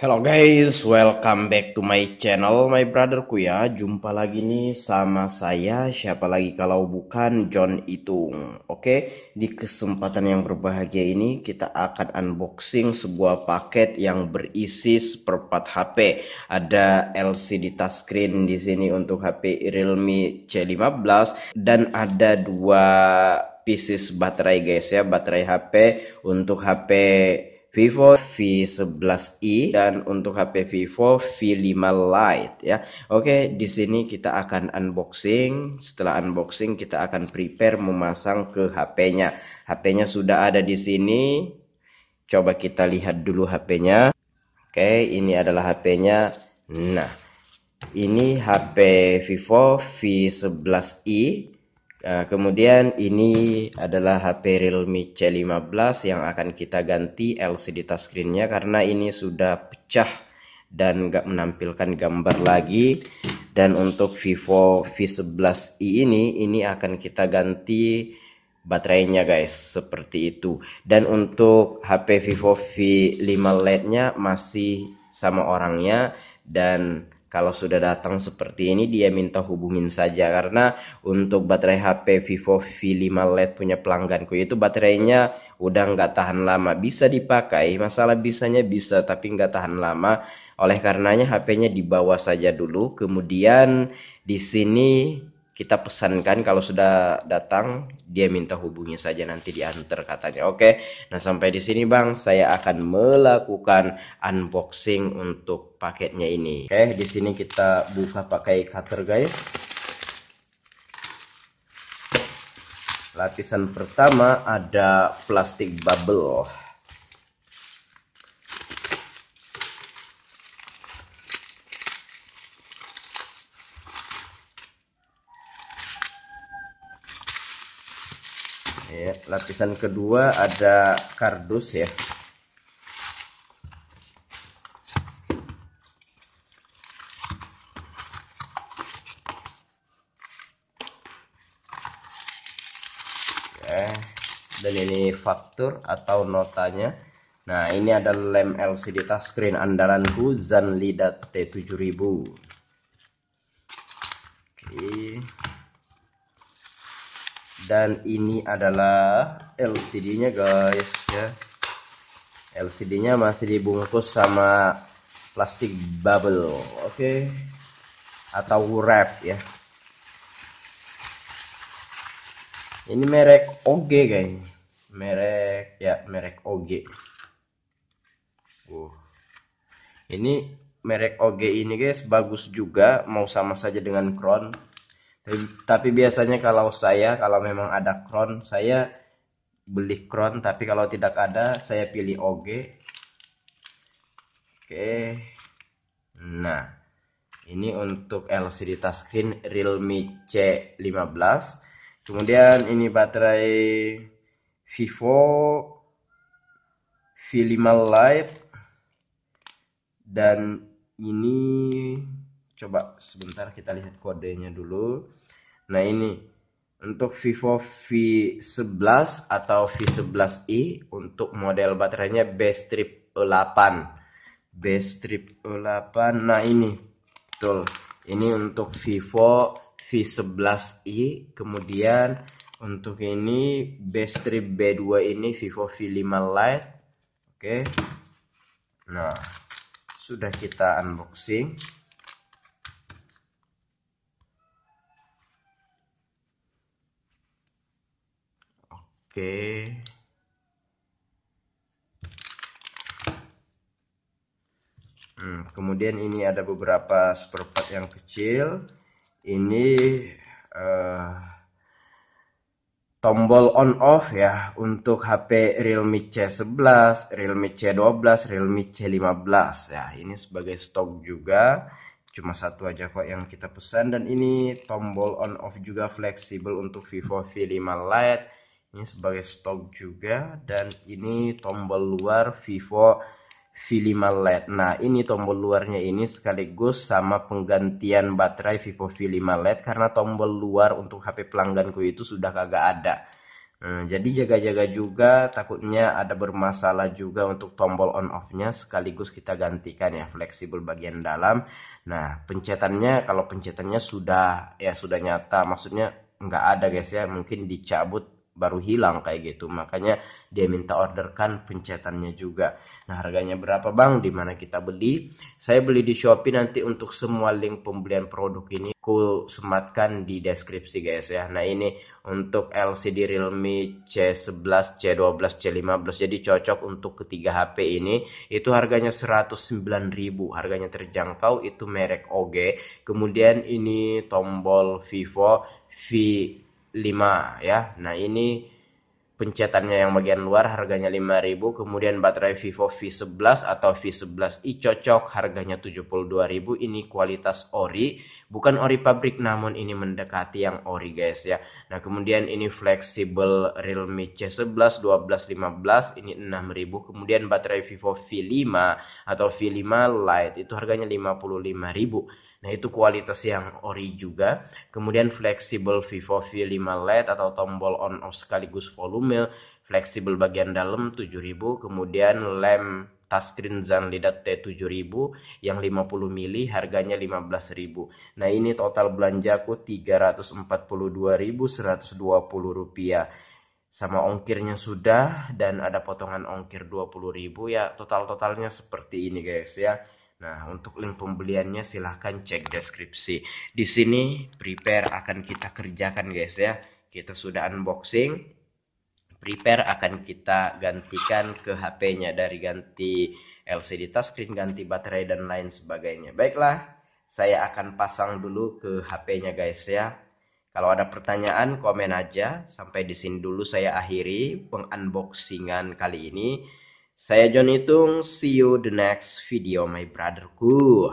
Hello guys, welcome back to my channel, my brotherku ya. Jumpa lagi nih sama saya, siapa lagi kalau bukan John Itung. Oke, di kesempatan yang berbahagia ini kita akan unboxing sebuah paket yang berisi seperempat HP. Ada LCD touchscreen di sini untuk HP Realme C15 dan ada dua pieces baterai guys ya, baterai HP untuk HP Vivo V11i dan untuk HP Vivo V5 Lite ya. Oke, di sini kita akan unboxing. Setelah unboxing kita akan prepare memasang ke HP-nya. HP-nya sudah ada di sini. Coba kita lihat dulu HP-nya. Oke, ini adalah HP-nya. Nah, ini HP Vivo V11i Eh, kemudian ini adalah HP Realme C15 yang akan kita ganti LCD touchscreennya karena ini sudah pecah dan nggak menampilkan gambar lagi dan untuk Vivo V11i ini ini akan kita ganti baterainya guys seperti itu dan untuk HP Vivo V5 Lite nya masih sama orangnya dan kalau sudah datang seperti ini dia minta hubungin saja karena untuk baterai HP Vivo V5 Lite punya pelangganku itu baterainya udah nggak tahan lama bisa dipakai masalah bisanya bisa tapi nggak tahan lama oleh karenanya HP-nya dibawa saja dulu kemudian di sini kita pesankan kalau sudah datang dia minta hubungi saja nanti diantar katanya oke okay? nah sampai di sini bang saya akan melakukan unboxing untuk paketnya ini oke okay, di sini kita buka pakai cutter guys lapisan pertama ada plastik bubble ya, lapisan kedua ada kardus ya. ya dan ini faktur atau notanya nah ini ada lem LCD touchscreen andalanku Zanlida T7000 dan ini adalah LCD-nya guys ya LCD-nya masih dibungkus sama plastik bubble oke okay. atau wrap ya ini merek OG guys merek ya merek OG Uh, ini merek OG ini guys bagus juga mau sama saja dengan Crown tapi biasanya kalau saya kalau memang ada crown saya beli crown tapi kalau tidak ada saya pilih OG oke nah ini untuk LCD touchscreen Realme C15 kemudian ini baterai Vivo V5 Lite dan ini coba sebentar kita lihat kodenya dulu nah ini untuk Vivo V11 atau V11i untuk model baterainya B strip 8 B strip 8 nah ini betul ini untuk Vivo V11i kemudian untuk ini B strip B2 ini Vivo V5 Lite oke okay. nah sudah kita unboxing Oke. Hmm, kemudian ini ada beberapa spare part yang kecil. Ini uh, tombol on off ya untuk HP Realme C11, Realme C12, Realme C15 ya. Ini sebagai stok juga. Cuma satu aja kok yang kita pesan dan ini tombol on off juga fleksibel untuk Vivo V5 Lite ini sebagai stok juga dan ini tombol luar Vivo V5 LED nah ini tombol luarnya ini sekaligus sama penggantian baterai Vivo V5 LED karena tombol luar untuk HP pelangganku itu sudah kagak ada Hmm, jadi jaga-jaga juga takutnya ada bermasalah juga untuk tombol on off-nya sekaligus kita gantikan ya fleksibel bagian dalam. Nah, pencetannya kalau pencetannya sudah ya sudah nyata maksudnya nggak ada guys ya mungkin dicabut baru hilang kayak gitu makanya dia minta orderkan pencetannya juga nah harganya berapa bang di mana kita beli saya beli di Shopee nanti untuk semua link pembelian produk ini ku sematkan di deskripsi guys ya nah ini untuk LCD Realme C11, C12, C15 jadi cocok untuk ketiga HP ini itu harganya 109.000 harganya terjangkau itu merek OG kemudian ini tombol Vivo V 5 ya. Nah, ini pencetannya yang bagian luar harganya 5000, kemudian baterai Vivo V11 atau V11i cocok harganya 72000. Ini kualitas ori, bukan ori pabrik namun ini mendekati yang ori guys ya. Nah, kemudian ini fleksibel Realme C11, 12, 15 ini 6000, kemudian baterai Vivo V5 atau V5 Lite itu harganya 55000. Nah, itu kualitas yang ori juga. Kemudian fleksibel Vivo V5 LED atau tombol on off sekaligus volume, fleksibel bagian dalam 7000, kemudian lem touchscreen Zanlidat T7000 yang 50 mili harganya 15.000. Nah, ini total belanjaku 342.120 rupiah. Sama ongkirnya sudah dan ada potongan ongkir 20.000 ya, total-totalnya seperti ini guys ya. Nah, untuk link pembeliannya silahkan cek deskripsi. Di sini prepare akan kita kerjakan guys ya. Kita sudah unboxing. Prepare akan kita gantikan ke HP-nya dari ganti LCD touchscreen, ganti baterai dan lain sebagainya. Baiklah, saya akan pasang dulu ke HP-nya guys ya. Kalau ada pertanyaan komen aja. Sampai di sini dulu saya akhiri pengunboxingan kali ini. Saya John Itung, see you the next video my brotherku.